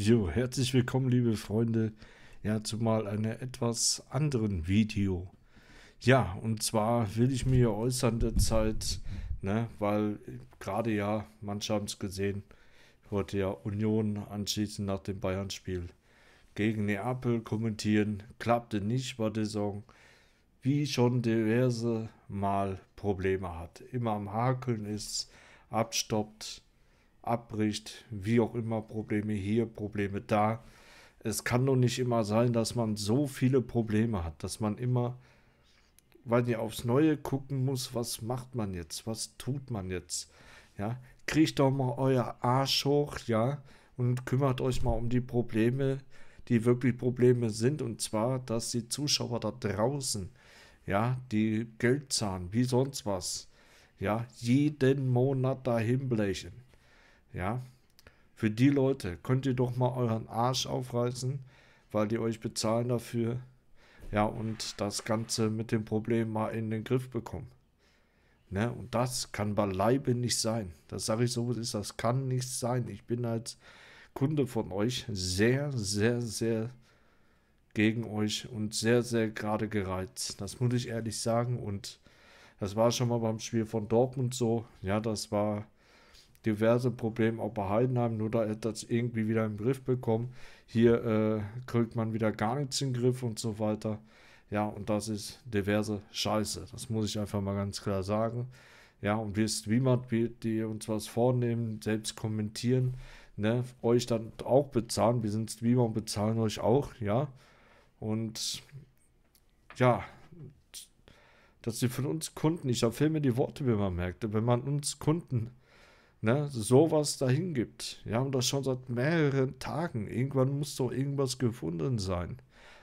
Jo, herzlich willkommen, liebe Freunde, ja, zumal einem etwas anderen Video. Ja, und zwar will ich mir äußern derzeit, ne, weil gerade ja, manche haben es gesehen, wollte ja Union anschließend nach dem Bayern-Spiel gegen Neapel kommentieren, klappte nicht, bei der Saison. wie schon diverse Mal Probleme hat. Immer am Hakeln ist, abstoppt, abbricht, wie auch immer, Probleme hier, Probleme da. Es kann doch nicht immer sein, dass man so viele Probleme hat, dass man immer, weil ihr aufs Neue gucken muss, was macht man jetzt, was tut man jetzt, ja. Kriegt doch mal euer Arsch hoch, ja, und kümmert euch mal um die Probleme, die wirklich Probleme sind, und zwar, dass die Zuschauer da draußen, ja, die Geld zahlen, wie sonst was, ja, jeden Monat dahin blechen. Ja, für die Leute könnt ihr doch mal euren Arsch aufreißen, weil die euch bezahlen dafür. Ja, und das Ganze mit dem Problem mal in den Griff bekommen. Ne? Und das kann beileibe nicht sein. Das sage ich so, ist das kann nicht sein. Ich bin als Kunde von euch sehr, sehr, sehr gegen euch und sehr, sehr gerade gereizt. Das muss ich ehrlich sagen. Und das war schon mal beim Spiel von Dortmund so. Ja, das war diverse Probleme auch behalten haben, nur da das irgendwie wieder im Griff bekommen. Hier äh, kriegt man wieder gar nichts im Griff und so weiter. Ja, und das ist diverse Scheiße. Das muss ich einfach mal ganz klar sagen. Ja, und wisst, wie man, die uns was vornehmen, selbst kommentieren, ne, euch dann auch bezahlen. Wir sind wie man bezahlen euch auch, ja. Und ja, dass sie von uns Kunden, ich habe mir die Worte man merkt, wenn man uns Kunden ne, sowas dahin gibt. Wir haben das schon seit mehreren Tagen. Irgendwann muss doch irgendwas gefunden sein.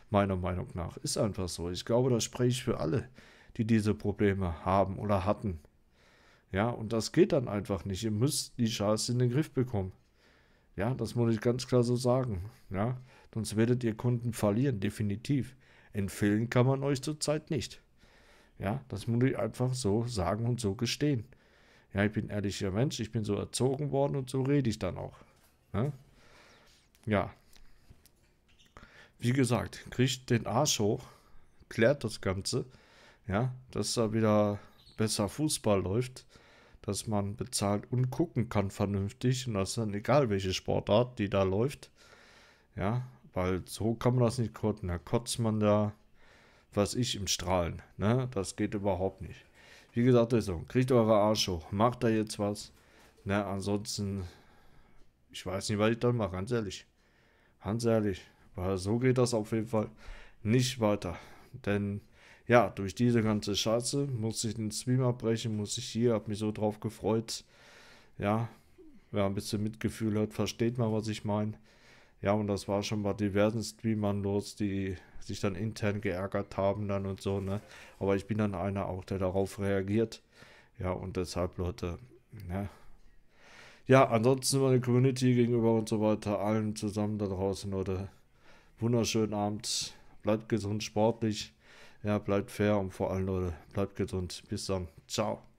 Meiner Meinung nach. Ist einfach so. Ich glaube, das spreche ich für alle, die diese Probleme haben oder hatten. Ja, und das geht dann einfach nicht. Ihr müsst die Scheiße in den Griff bekommen. Ja, das muss ich ganz klar so sagen. Ja, sonst werdet ihr Kunden verlieren, definitiv. Empfehlen kann man euch zurzeit nicht. Ja, das muss ich einfach so sagen und so gestehen. Ja, ich bin ehrlicher Mensch, ich bin so erzogen worden und so rede ich dann auch. Ne? Ja. Wie gesagt, kriegt den Arsch hoch, klärt das Ganze, ja, dass da wieder besser Fußball läuft, dass man bezahlt und gucken kann vernünftig und das dann egal welche Sportart, die da läuft, ja, weil so kann man das nicht kotzen, da kotzt man da, was ich im Strahlen, ne, das geht überhaupt nicht. Wie gesagt, ist also, Kriegt eure Arsch hoch. Macht da jetzt was. Ne, ansonsten, ich weiß nicht, was ich dann mache, ganz ehrlich. Ganz ehrlich. Weil so geht das auf jeden Fall nicht weiter. Denn, ja, durch diese ganze Scheiße muss ich den Stream abbrechen, muss ich hier, hab mich so drauf gefreut. Ja, wer ein bisschen Mitgefühl hat, versteht mal, was ich meine. Ja, und das war schon bei diversen Streamern los, die sich dann intern geärgert haben dann und so, ne? Aber ich bin dann einer auch, der darauf reagiert. Ja, und deshalb, Leute, ne? Ja, ansonsten meine Community gegenüber und so weiter, allen zusammen da draußen, Leute. Wunderschönen Abend. Bleibt gesund, sportlich. Ja, bleibt fair und vor allem, Leute, bleibt gesund. Bis dann. Ciao.